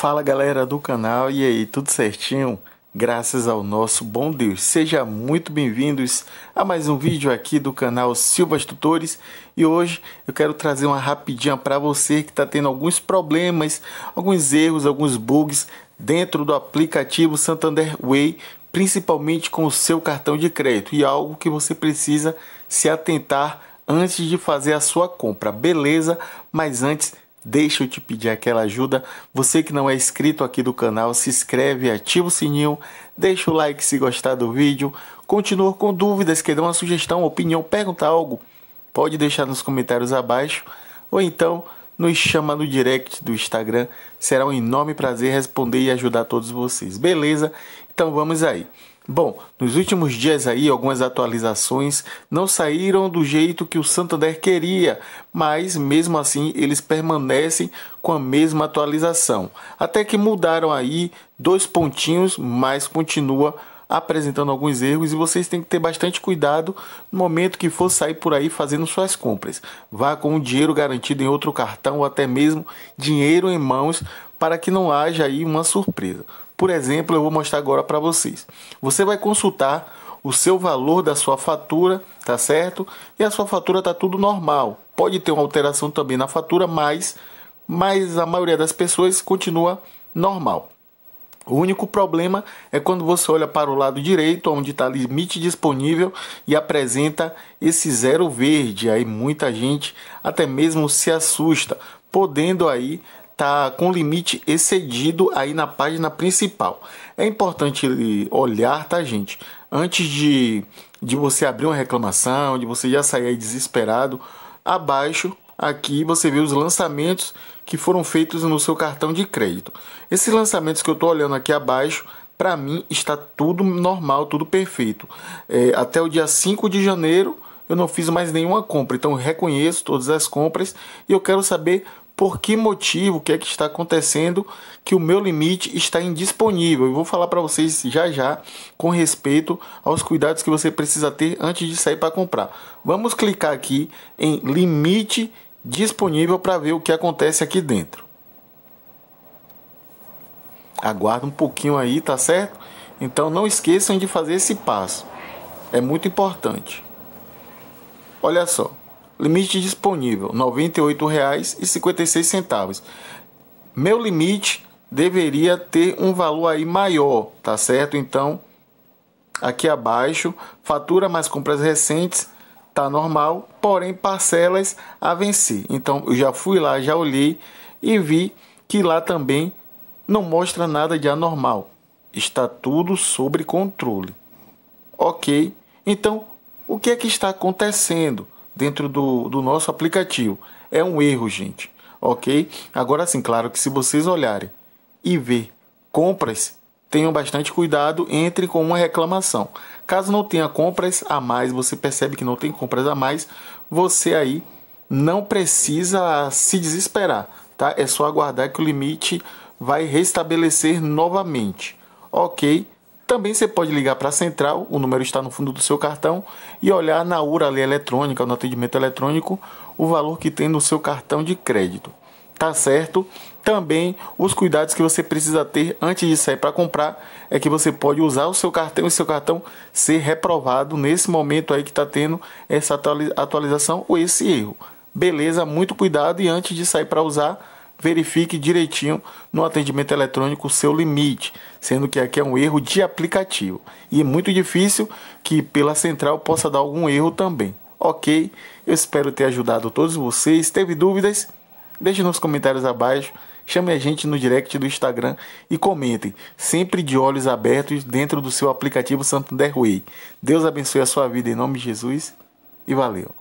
Fala galera do canal, e aí, tudo certinho? Graças ao nosso bom Deus, sejam muito bem-vindos a mais um vídeo aqui do canal Silvas Tutores e hoje eu quero trazer uma rapidinha para você que está tendo alguns problemas, alguns erros, alguns bugs dentro do aplicativo Santander Way, principalmente com o seu cartão de crédito e algo que você precisa se atentar antes de fazer a sua compra, beleza? Mas antes Deixa eu te pedir aquela ajuda. Você que não é inscrito aqui do canal, se inscreve, ativa o sininho, deixa o like se gostar do vídeo. Continua com dúvidas, quer dar uma sugestão, opinião, perguntar algo? Pode deixar nos comentários abaixo ou então nos chama no direct do Instagram. Será um enorme prazer responder e ajudar todos vocês. Beleza? Então vamos aí. Bom, nos últimos dias aí algumas atualizações não saíram do jeito que o Santander queria, mas mesmo assim eles permanecem com a mesma atualização. Até que mudaram aí dois pontinhos, mas continua apresentando alguns erros e vocês têm que ter bastante cuidado no momento que for sair por aí fazendo suas compras. Vá com o dinheiro garantido em outro cartão ou até mesmo dinheiro em mãos para que não haja aí uma surpresa. Por exemplo, eu vou mostrar agora para vocês. Você vai consultar o seu valor da sua fatura, tá certo? E a sua fatura tá tudo normal. Pode ter uma alteração também na fatura, mas mas a maioria das pessoas continua normal. O único problema é quando você olha para o lado direito, onde está limite disponível, e apresenta esse zero verde. Aí muita gente até mesmo se assusta, podendo aí tá com limite excedido aí na página principal. É importante olhar, tá, gente? Antes de, de você abrir uma reclamação, de você já sair desesperado, abaixo aqui você vê os lançamentos que foram feitos no seu cartão de crédito. Esses lançamentos que eu estou olhando aqui abaixo, para mim está tudo normal, tudo perfeito. É, até o dia 5 de janeiro eu não fiz mais nenhuma compra, então reconheço todas as compras e eu quero saber por que motivo, o que é que está acontecendo que o meu limite está indisponível. Eu vou falar para vocês já já com respeito aos cuidados que você precisa ter antes de sair para comprar. Vamos clicar aqui em limite disponível para ver o que acontece aqui dentro. Aguarda um pouquinho aí, tá certo? Então não esqueçam de fazer esse passo. É muito importante. Olha só, limite disponível R$ 98,56. Meu limite deveria ter um valor aí maior, tá certo? Então, aqui abaixo, fatura mais compras recentes está normal, porém parcelas a vencer. Então eu já fui lá, já olhei e vi que lá também não mostra nada de anormal. Está tudo sob controle. Ok, então o que é que está acontecendo dentro do, do nosso aplicativo? É um erro, gente. Ok? Agora sim, claro que se vocês olharem e ver compras tenham bastante cuidado, entre com uma reclamação. Caso não tenha compras a mais, você percebe que não tem compras a mais, você aí não precisa se desesperar, tá? É só aguardar que o limite vai restabelecer novamente. OK? Também você pode ligar para a central, o número está no fundo do seu cartão, e olhar na URA ali eletrônica, no atendimento eletrônico, o valor que tem no seu cartão de crédito tá certo? Também os cuidados que você precisa ter antes de sair para comprar é que você pode usar o seu cartão e seu cartão ser reprovado nesse momento aí que está tendo essa atualização ou esse erro. Beleza, muito cuidado e antes de sair para usar, verifique direitinho no atendimento eletrônico o seu limite, sendo que aqui é um erro de aplicativo e é muito difícil que pela central possa dar algum erro também. Ok? Eu espero ter ajudado todos vocês. Teve dúvidas? Deixe nos comentários abaixo, chame a gente no direct do Instagram e comentem, sempre de olhos abertos dentro do seu aplicativo Santander Way. Deus abençoe a sua vida em nome de Jesus e valeu!